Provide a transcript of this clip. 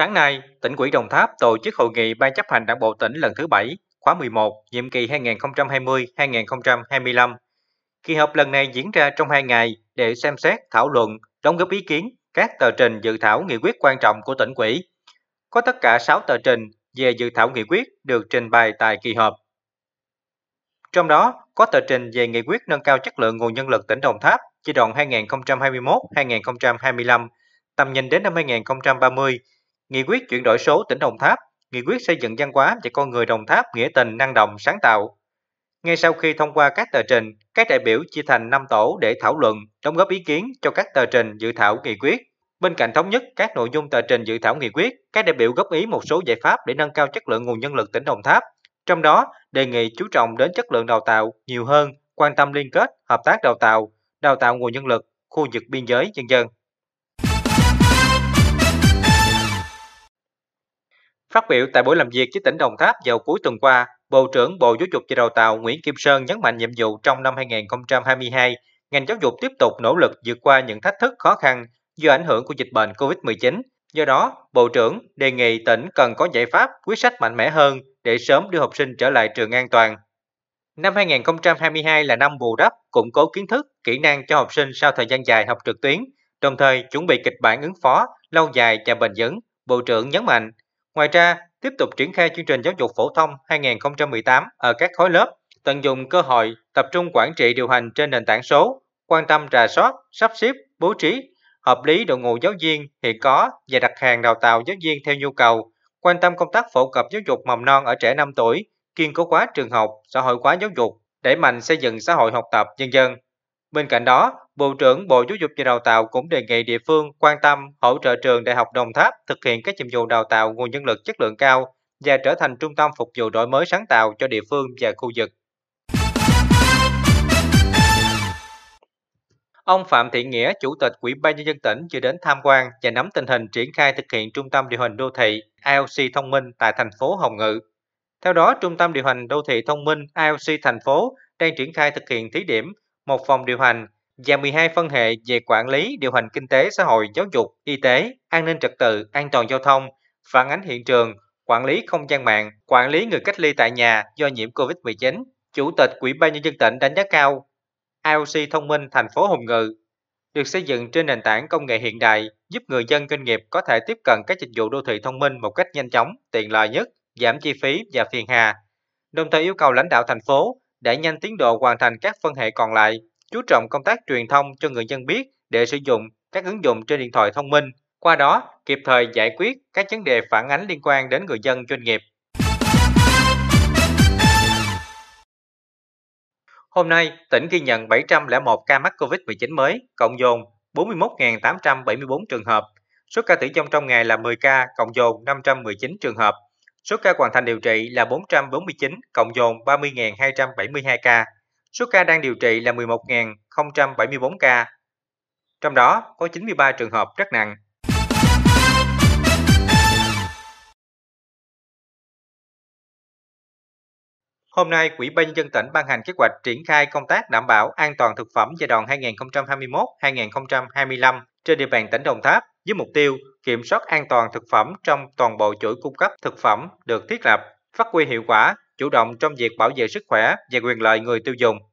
Sáng nay, tỉnh ủy Đồng Tháp tổ chức hội nghị Ban chấp hành Đảng bộ tỉnh lần thứ 7, khóa 11, nhiệm kỳ 2020-2025. Kỳ họp lần này diễn ra trong 2 ngày để xem xét, thảo luận, đóng góp ý kiến các tờ trình dự thảo nghị quyết quan trọng của tỉnh ủy. Có tất cả 6 tờ trình về dự thảo nghị quyết được trình bày tại kỳ họp. Trong đó, có tờ trình về nghị quyết nâng cao chất lượng nguồn nhân lực tỉnh Đồng Tháp giai đoạn 2021-2025, tầm nhìn đến năm 2030 Nghị quyết chuyển đổi số tỉnh Đồng Tháp, nghị quyết xây dựng văn hóa và con người Đồng Tháp nghĩa tình năng động sáng tạo. Ngay sau khi thông qua các tờ trình, các đại biểu chia thành 5 tổ để thảo luận, đóng góp ý kiến cho các tờ trình dự thảo nghị quyết. Bên cạnh thống nhất các nội dung tờ trình dự thảo nghị quyết, các đại biểu góp ý một số giải pháp để nâng cao chất lượng nguồn nhân lực tỉnh Đồng Tháp. Trong đó, đề nghị chú trọng đến chất lượng đào tạo nhiều hơn, quan tâm liên kết, hợp tác đào tạo, đào tạo nguồn nhân lực, khu vực biên giới, dân dân. Phát biểu tại buổi làm việc với tỉnh Đồng Tháp vào cuối tuần qua, Bộ trưởng Bộ Giáo dục và Đào tạo Nguyễn Kim Sơn nhấn mạnh nhiệm vụ trong năm 2022, ngành giáo dục tiếp tục nỗ lực vượt qua những thách thức khó khăn do ảnh hưởng của dịch bệnh COVID-19. Do đó, Bộ trưởng đề nghị tỉnh cần có giải pháp, quyết sách mạnh mẽ hơn để sớm đưa học sinh trở lại trường an toàn. Năm 2022 là năm bù đắp, củng cố kiến thức, kỹ năng cho học sinh sau thời gian dài học trực tuyến, đồng thời chuẩn bị kịch bản ứng phó lâu dài và bền vững, Bộ trưởng nhấn mạnh. Ngoài ra, tiếp tục triển khai chương trình giáo dục phổ thông 2018 ở các khối lớp, tận dụng cơ hội tập trung quản trị điều hành trên nền tảng số, quan tâm rà soát, sắp xếp, bố trí, hợp lý đội ngũ giáo viên hiện có và đặt hàng đào tạo giáo viên theo nhu cầu, quan tâm công tác phổ cập giáo dục mầm non ở trẻ 5 tuổi, kiên cố hóa trường học, xã hội hóa giáo dục, đẩy mạnh xây dựng xã hội học tập nhân dân. Bên cạnh đó, Bộ trưởng Bộ Giáo dục và Đào tạo cũng đề nghị địa phương quan tâm hỗ trợ trường Đại học Đồng Tháp thực hiện các nhiệm vụ đào tạo nguồn nhân lực chất lượng cao và trở thành trung tâm phục vụ đổi mới sáng tạo cho địa phương và khu vực. Ông Phạm Thị Nghĩa, Chủ tịch Ủy ban nhân dân tỉnh vừa đến tham quan và nắm tình hình triển khai thực hiện trung tâm điều hành đô thị IOC thông minh tại thành phố Hồng Ngự. Theo đó, trung tâm điều hành đô thị thông minh IOC thành phố đang triển khai thực hiện thí điểm một phòng điều hành, và 12 phân hệ về quản lý, điều hành kinh tế, xã hội, giáo dục, y tế, an ninh trật tự, an toàn giao thông, phản ánh hiện trường, quản lý không gian mạng, quản lý người cách ly tại nhà do nhiễm COVID-19. Chủ tịch Ủy ban nhân dân tỉnh đánh giá cao IoC thông minh thành phố Hồng Ngự được xây dựng trên nền tảng công nghệ hiện đại, giúp người dân doanh nghiệp có thể tiếp cận các dịch vụ đô thị thông minh một cách nhanh chóng, tiện lợi nhất, giảm chi phí và phiền hà. Đồng thời yêu cầu lãnh đạo thành phố để nhanh tiến độ hoàn thành các phân hệ còn lại chú trọng công tác truyền thông cho người dân biết để sử dụng các ứng dụng trên điện thoại thông minh, qua đó kịp thời giải quyết các vấn đề phản ánh liên quan đến người dân doanh nghiệp. Hôm nay, tỉnh ghi nhận 701 ca mắc COVID-19 mới, cộng dồn 41.874 trường hợp. Số ca tử vong trong ngày là 10 ca, cộng dồn 519 trường hợp. Số ca hoàn thành điều trị là 449, cộng dồn 30.272 ca. Số ca đang điều trị là 11.074 ca. Trong đó có 93 trường hợp rất nặng. Hôm nay, Quỹ ban dân tỉnh ban hành kế hoạch triển khai công tác đảm bảo an toàn thực phẩm giai đoạn 2021-2025 trên địa bàn tỉnh Đồng Tháp với mục tiêu kiểm soát an toàn thực phẩm trong toàn bộ chuỗi cung cấp thực phẩm được thiết lập, phát huy hiệu quả chủ động trong việc bảo vệ sức khỏe và quyền lợi người tiêu dùng.